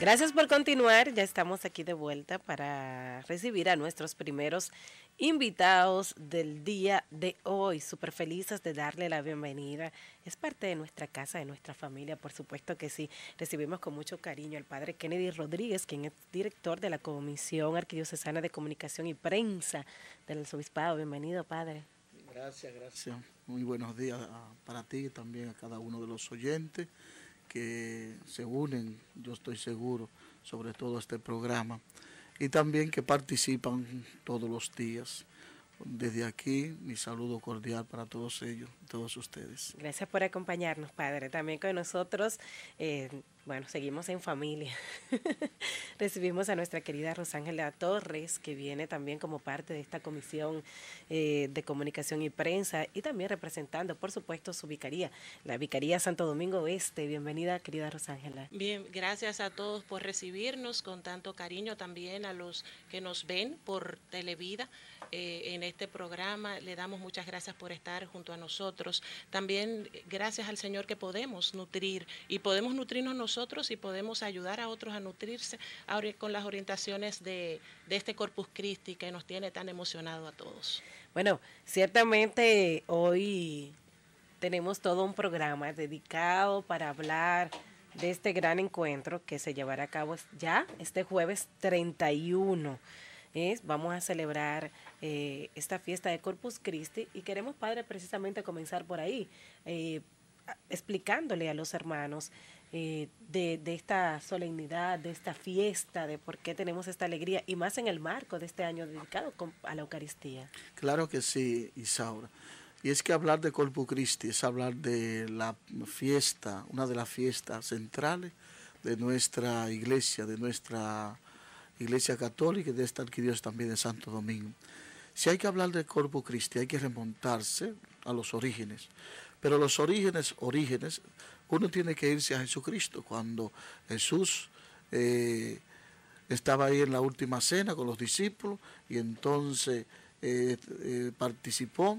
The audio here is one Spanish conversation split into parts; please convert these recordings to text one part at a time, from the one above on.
Gracias por continuar. Ya estamos aquí de vuelta para recibir a nuestros primeros invitados del día de hoy. Súper felices de darle la bienvenida. Es parte de nuestra casa, de nuestra familia, por supuesto que sí. Recibimos con mucho cariño al padre Kennedy Rodríguez, quien es director de la Comisión Arquidiocesana de Comunicación y Prensa del Subispado. Bienvenido, padre. Gracias, gracias. Muy buenos días para ti y también a cada uno de los oyentes que se unen, yo estoy seguro, sobre todo a este programa, y también que participan todos los días. Desde aquí, mi saludo cordial para todos ellos, todos ustedes. Gracias por acompañarnos, Padre. También con nosotros. Eh, bueno, seguimos en familia. Recibimos a nuestra querida Rosángela Torres, que viene también como parte de esta comisión eh, de comunicación y prensa y también representando, por supuesto, su vicaría, la Vicaría Santo Domingo Este. Bienvenida, querida Rosángela. Bien, gracias a todos por recibirnos con tanto cariño, también a los que nos ven por Televida eh, en este programa. Le damos muchas gracias por estar junto a nosotros. También eh, gracias al Señor que podemos nutrir y podemos nutrirnos nosotros y podemos ayudar a otros a nutrirse con las orientaciones de, este Corpus Christi que nos tiene tan emocionado a todos. Bueno, ciertamente hoy tenemos todo un programa dedicado para hablar de este gran encuentro que se llevará a cabo ya este jueves 31. Vamos a celebrar eh, esta fiesta de Corpus Christi y queremos, Padre, precisamente comenzar por ahí, eh, explicándole a los hermanos eh, de, esta solemnidad, de esta fiesta, de por qué tenemos esta alegría, y más en el marco de este año dedicado a la Eucaristía. Claro que sí, Isaura. Y es que hablar de Corpus Christi es hablar de la fiesta, una de las fiestas centrales de nuestra iglesia, de nuestra iglesia católica y de esta arquidiócesis también de Santo Domingo. Si hay que hablar de Corpus Christi, hay que remontarse a los orígenes. Pero los orígenes, orígenes, uno tiene que irse a Jesucristo. Cuando Jesús eh, estaba ahí en la última cena con los discípulos y entonces eh, eh, participó,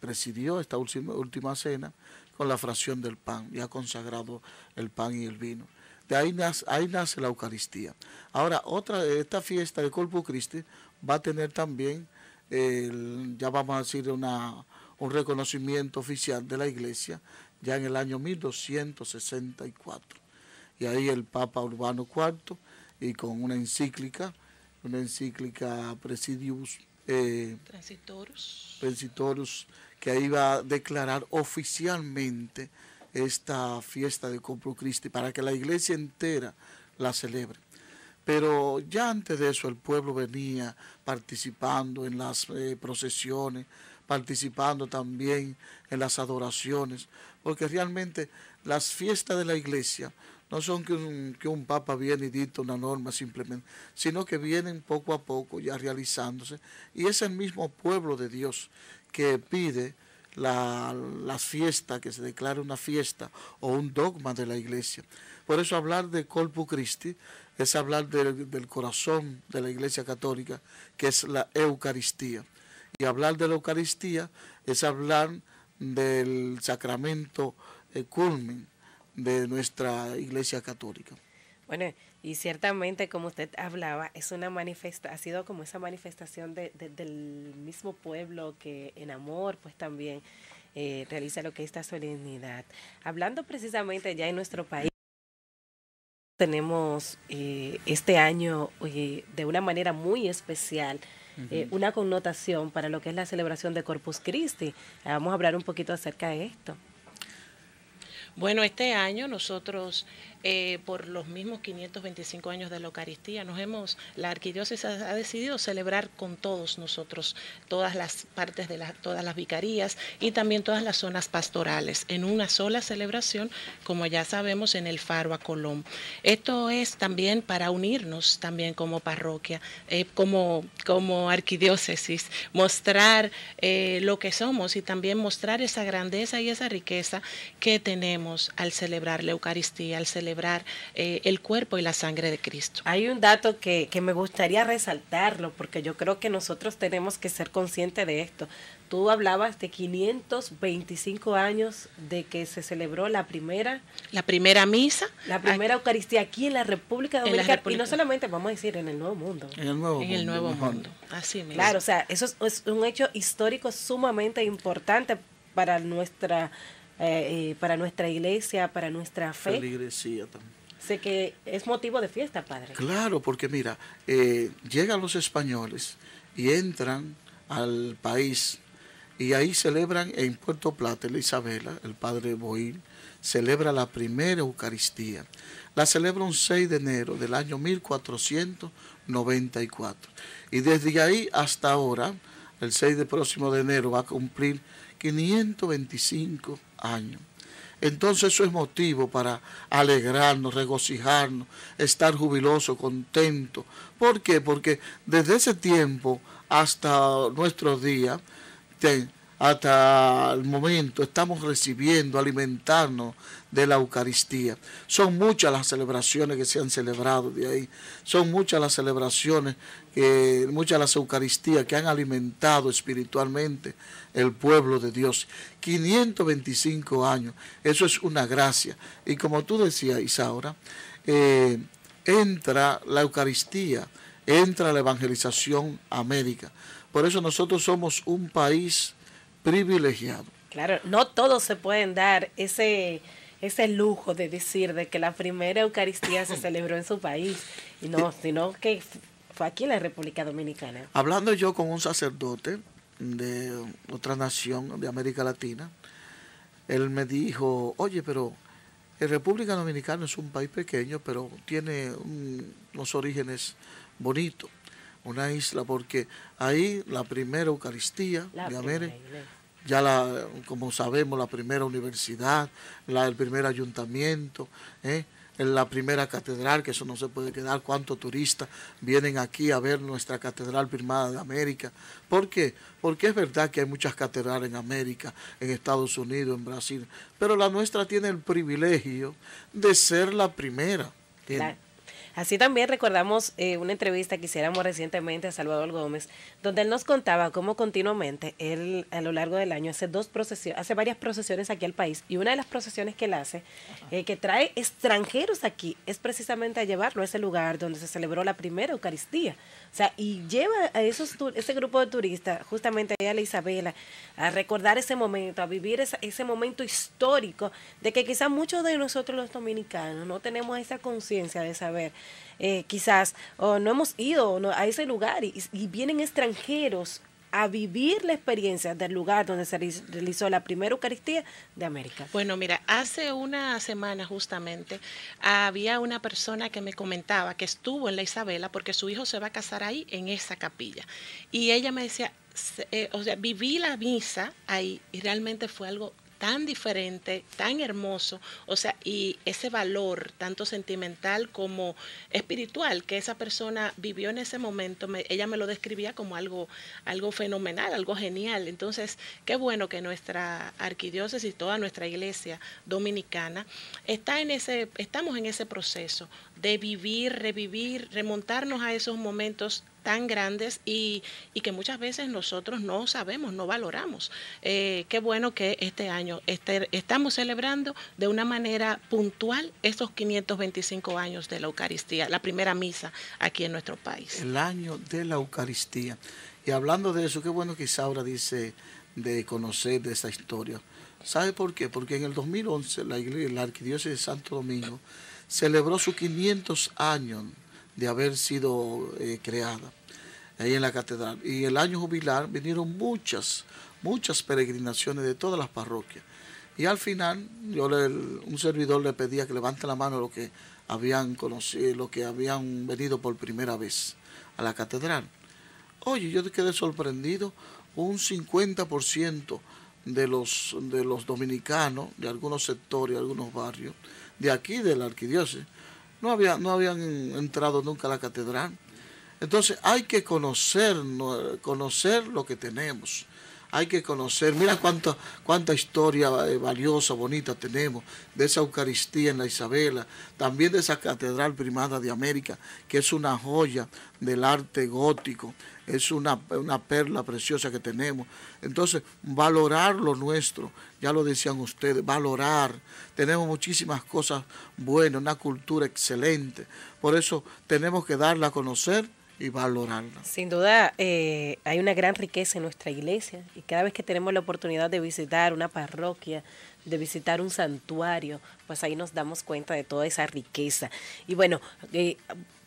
presidió esta última, cena con la fracción del pan, y ha consagrado el pan y el vino. De ahí nace, la Eucaristía. Ahora, otra, esta fiesta de Corpus Christi va a tener también, ya vamos a decir, un reconocimiento oficial de la iglesia ya en el año 1264. Y ahí el Papa Urbano IV, y con una encíclica, una encíclica Presidius eh, Transitorus. que ahí va a declarar oficialmente esta fiesta de Compro Christi para que la iglesia entera la celebre. Pero ya antes de eso el pueblo venía participando en las eh, procesiones, participando también en las adoraciones porque realmente las fiestas de la iglesia no son que un, papa viene y dicta una norma simplemente, sino que vienen poco a poco ya realizándose. Y es el mismo pueblo de Dios que pide la, fiesta, que se declare una fiesta o un dogma de la iglesia. Por eso hablar de Corpus Christi es hablar del, del corazón de la iglesia católica, que es la Eucaristía. Y hablar de la Eucaristía es hablar del sacramento culminante eh, culmen de nuestra iglesia católica. Bueno, y ciertamente como usted hablaba, es una manifesta, ha sido como esa manifestación del mismo pueblo que en amor pues también eh, realiza lo que es esta solemnidad. Hablando precisamente ya en nuestro país, tenemos eh, este año de una manera muy especial eh, una connotación para lo que es la celebración de Corpus Christi. Eh, vamos a hablar un poquito acerca de esto. Bueno, este año nosotros eh, por los mismos 525 años de la Eucaristía. Nos hemos, la arquidiócesis ha, decidido celebrar con todos nosotros todas las partes de las, todas las vicarías y también todas las zonas pastorales en una sola celebración, como ya sabemos, en el Faro a Colón. Esto es también para unirnos también como parroquia, eh, como, como arquidiócesis, mostrar eh, lo que somos y también mostrar esa grandeza y esa riqueza que tenemos al celebrar la Eucaristía, al celebrar celebrar eh, el cuerpo y la sangre de Cristo. Hay un dato que, me gustaría resaltarlo, porque yo creo que nosotros tenemos que ser conscientes de esto. Tú hablabas de 525 años de que se celebró la primera... La primera misa. La primera Eucaristía aquí en la República Dominicana. Y no solamente, vamos a decir, en el Nuevo Mundo. En el Nuevo Mundo. Así Claro, o sea, eso es un hecho histórico sumamente importante para nuestra eh, para nuestra iglesia, para nuestra fe. iglesia también. Sé que es motivo de fiesta, padre. Claro, porque mira, eh, llegan los españoles y entran al país y ahí celebran en Puerto Plata, la Isabela, el padre Boil, celebra la primera Eucaristía. La celebra un 6 de enero del año 1494. Y desde ahí hasta ahora, el 6 de próximo de enero va a cumplir 525 años. Entonces eso es motivo para alegrarnos, regocijarnos, estar jubiloso, contento. ¿Por qué? Porque desde ese tiempo hasta nuestros días, hasta el momento, estamos recibiendo, alimentarnos de la Eucaristía. Son muchas las celebraciones que se han celebrado de ahí, son muchas las celebraciones muchas de las Eucaristías que han alimentado espiritualmente el pueblo de Dios. 525 años, eso es una gracia. Y como tú decías, Isaura, eh, entra la Eucaristía, entra la evangelización América. Por eso nosotros somos un país privilegiado. Claro, no todos se pueden dar ese, ese lujo de decir de que la primera Eucaristía se celebró en su país, y no, sino que fue aquí en la República Dominicana. Hablando yo con un sacerdote de otra nación de América Latina, él me dijo, oye, pero la República Dominicana es un país pequeño, pero tiene unos orígenes bonitos, una isla, porque ahí la primera Eucaristía ya la, como sabemos, la primera universidad, la, el primer ayuntamiento, ¿eh? en la primera catedral, que eso no se puede quedar, cuántos turistas vienen aquí a ver nuestra catedral firmada de América. ¿Por qué? Porque es verdad que hay muchas catedrales en América, en Estados Unidos, en Brasil, pero la nuestra tiene el privilegio de ser la primera. Así también recordamos eh, una entrevista que hiciéramos recientemente a Salvador Gómez, donde él nos contaba cómo continuamente él a lo largo del año hace dos procesiones, hace varias procesiones aquí al país y una de las procesiones que él hace, eh, que trae extranjeros aquí, es precisamente a llevarlo a ese lugar donde se celebró la primera Eucaristía. O sea, y lleva a esos ese grupo de turistas, justamente a la Isabela, a recordar ese momento, a vivir ese momento histórico de que quizás muchos de nosotros los dominicanos no tenemos esa conciencia de saber eh, quizás, o no hemos ido a ese lugar y, vienen extranjeros a vivir la experiencia del lugar donde se realizó la primera Eucaristía de América. Bueno, mira, hace una semana justamente había una persona que me comentaba que estuvo en la Isabela porque su hijo se va a casar ahí en esa capilla. Y ella me decía, eh, o sea, viví la misa ahí y realmente fue algo tan diferente, tan hermoso, o sea, y ese valor, tanto sentimental como espiritual, que esa persona vivió en ese momento, ella me lo describía como algo, algo fenomenal, algo genial. Entonces, qué bueno que nuestra arquidiócesis, y toda nuestra iglesia dominicana, está en ese, estamos en ese proceso de vivir, revivir, remontarnos a esos momentos tan grandes y, que muchas veces nosotros no sabemos, no valoramos. Eh, qué bueno que este año este, estamos celebrando de una manera puntual estos 525 años de la Eucaristía, la primera misa aquí en nuestro país. El año de la Eucaristía. Y hablando de eso, qué bueno que Isaura dice de conocer de esa historia. ¿Sabe por qué? Porque en el 2011 la, iglesia, la Arquidiócesis de Santo Domingo celebró sus 500 años de haber sido eh, creada ahí en la catedral. Y el año jubilar vinieron muchas, muchas peregrinaciones de todas las parroquias. Y al final, yo le, un servidor le pedía que levante la mano los que habían conocido, los que habían venido por primera vez a la catedral. Oye, yo quedé sorprendido, un 50% de los, de los dominicanos, de algunos sectores, algunos barrios, de aquí, de la arquidiócesis, no, no habían entrado nunca a la catedral. Entonces hay que conocer, conocer lo que tenemos. Hay que conocer, mira cuánta historia eh, valiosa, bonita tenemos de esa Eucaristía en la Isabela, también de esa Catedral Primada de América, que es una joya del arte gótico es una, una perla preciosa que tenemos. Entonces, valorar lo nuestro, ya lo decían ustedes, valorar. Tenemos muchísimas cosas buenas, una cultura excelente. Por eso tenemos que darla a conocer y valorarla. Sin duda, eh, hay una gran riqueza en nuestra iglesia y cada vez que tenemos la oportunidad de visitar una parroquia, de visitar un santuario, pues ahí nos damos cuenta de toda esa riqueza. Y bueno, eh,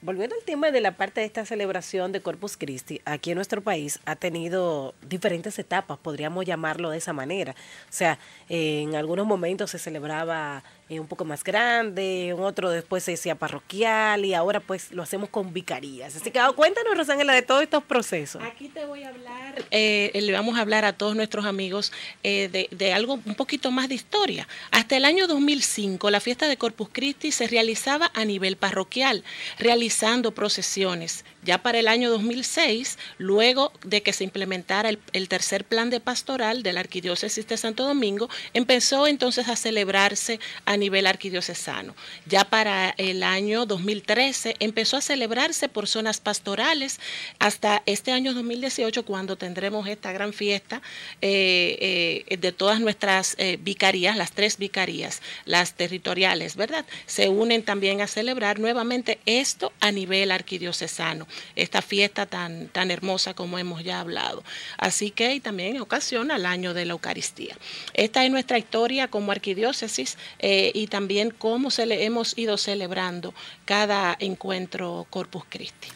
Volviendo al tema de la parte de esta celebración de Corpus Christi, aquí en nuestro país ha tenido diferentes etapas, podríamos llamarlo de esa manera. O sea, en algunos momentos se celebraba eh, un poco más grande, un otro después se decía parroquial y ahora pues lo hacemos con vicarías. Así que oh, cuéntanos, Rosángela, de todos estos procesos. Aquí te voy a hablar, eh, le vamos a hablar a todos nuestros amigos eh, de, algo un poquito más de historia. Hasta el año 2005 la fiesta de Corpus Christi se realizaba a nivel parroquial, realizando procesiones. Ya para el año 2006, luego de que se implementara el, tercer plan de pastoral de la Arquidiócesis de Santo Domingo, empezó entonces a celebrarse a nivel arquidiocesano. Ya para el año 2013 empezó a celebrarse por zonas pastorales hasta este año 2018 cuando tendremos esta gran fiesta eh, eh, de todas nuestras eh, vicarías, las tres vicarías, las territoriales, ¿verdad? Se unen también a celebrar nuevamente esto a nivel arquidiocesano, esta fiesta tan, tan hermosa como hemos ya hablado. Así que y también ocasiona el año de la Eucaristía. Esta es nuestra historia como arquidiócesis. Eh, y también cómo se le, hemos ido celebrando cada encuentro Corpus Christi.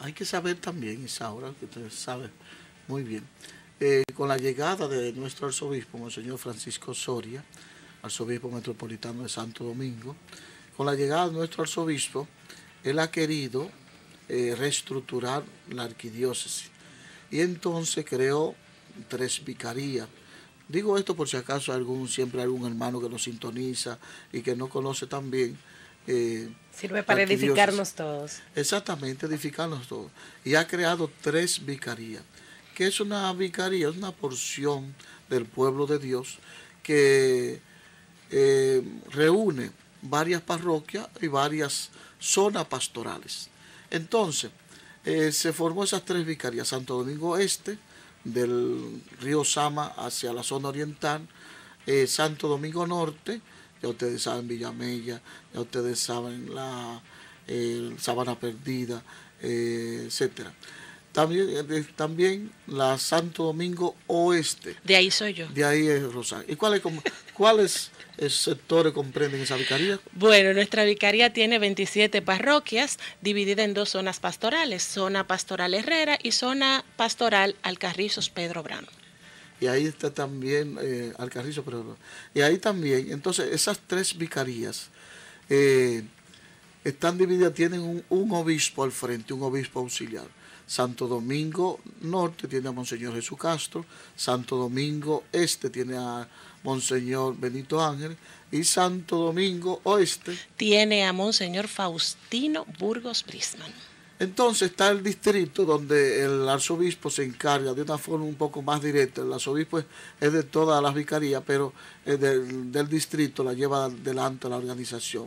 Hay que saber también, Isaura, que usted sabe muy bien, eh, con la llegada de nuestro arzobispo, señor Francisco Soria, arzobispo metropolitano de Santo Domingo, con la llegada de nuestro arzobispo, él ha querido eh, reestructurar la arquidiócesis y entonces creó tres vicarías Digo esto por si acaso algún siempre algún hermano que nos sintoniza y que no conoce tan bien. Eh, Sirve para edificarnos todos. Exactamente, edificarnos todos. Y ha creado tres vicarías, que es una vicaría, es una porción del pueblo de Dios que eh, reúne varias parroquias y varias zonas pastorales. Entonces, eh, se formó esas tres vicarías, Santo Domingo Este, del río Sama hacia la zona oriental, eh, Santo Domingo Norte, ya ustedes saben Villamella, ya ustedes saben la Sabana Perdida, eh, etcétera. También, eh, también la Santo Domingo Oeste. De ahí soy yo. De ahí es Rosario. ¿Y cuál es, ¿Cuáles sectores comprenden esa vicaría? Bueno, nuestra vicaría tiene 27 parroquias Divididas en dos zonas pastorales, zona pastoral Herrera y zona pastoral Alcarrizos Pedro Brano. Y ahí está también eh, Alcarrizos Pedro Brano. Y ahí también, entonces esas tres vicarías eh, están divididas, tienen un, un obispo al frente, un obispo auxiliar. Santo Domingo Norte tiene a Monseñor Jesús Castro, Santo Domingo Este tiene a Monseñor Benito Ángel, y Santo Domingo Oeste. Tiene a Monseñor Faustino Burgos Brisman. Entonces está el distrito donde el arzobispo se encarga de una forma un poco más directa. El arzobispo es, de todas las vicarías, pero del, del, distrito la lleva adelante la organización,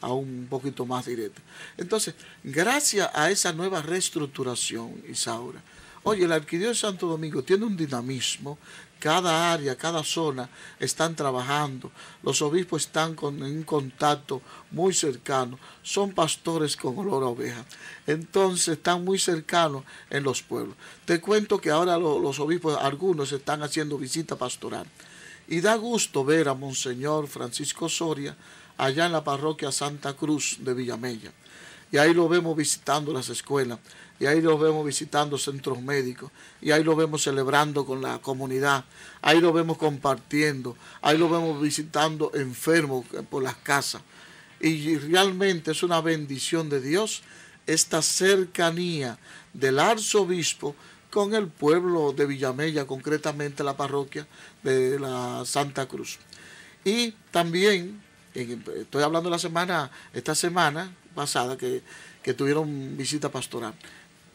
a un poquito más directa. Entonces, gracias a esa nueva reestructuración, Isaura, oye, el arquidiócesis Santo Domingo tiene un dinamismo cada área, cada zona están trabajando. Los obispos están con, en contacto muy cercano. Son pastores con olor a oveja. Entonces están muy cercanos en los pueblos. Te cuento que ahora los obispos, algunos están haciendo visita pastoral. Y da gusto ver a Monseñor Francisco Soria allá en la parroquia Santa Cruz de Villamella y ahí lo vemos visitando las escuelas, y ahí lo vemos visitando centros médicos, y ahí lo vemos celebrando con la comunidad, ahí lo vemos compartiendo, ahí lo vemos visitando enfermos por las casas. Y realmente es una bendición de Dios esta cercanía del arzobispo con el pueblo de Villamella, concretamente la parroquia de la Santa Cruz. Y también, estoy hablando la semana, esta semana, pasada que, tuvieron visita pastoral.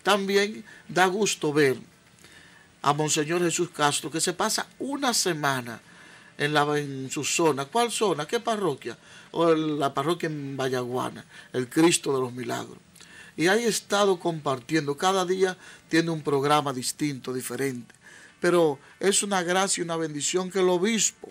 También da gusto ver a Monseñor Jesús Castro que se pasa una semana en, la, en su zona. ¿Cuál zona? ¿Qué parroquia? O la parroquia en Vallaguana, el Cristo de los Milagros. Y ahí estado compartiendo. Cada día tiene un programa distinto, diferente. Pero es una gracia y una bendición que el obispo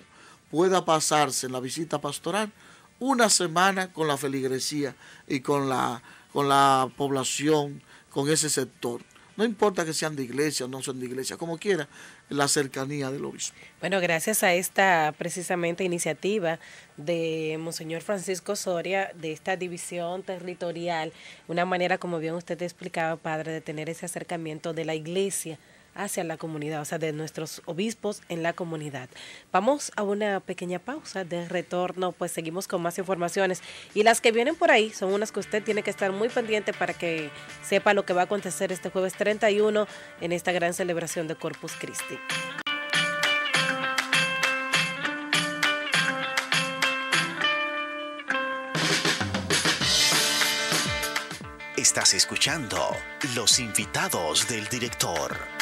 pueda pasarse en la visita pastoral una semana con la feligresía y con la, con la población, con ese sector. No importa que sean de iglesia o no sean de iglesia, como quiera, la cercanía del obispo. Bueno, gracias a esta precisamente iniciativa de Monseñor Francisco Soria, de esta división territorial, una manera, como bien usted explicaba, padre, de tener ese acercamiento de la iglesia hacia la comunidad, o sea, de nuestros obispos en la comunidad. Vamos a una pequeña pausa de retorno, pues seguimos con más informaciones. Y las que vienen por ahí son unas que usted tiene que estar muy pendiente para que sepa lo que va a acontecer este jueves 31 en esta gran celebración de Corpus Christi. Estás escuchando Los invitados del director.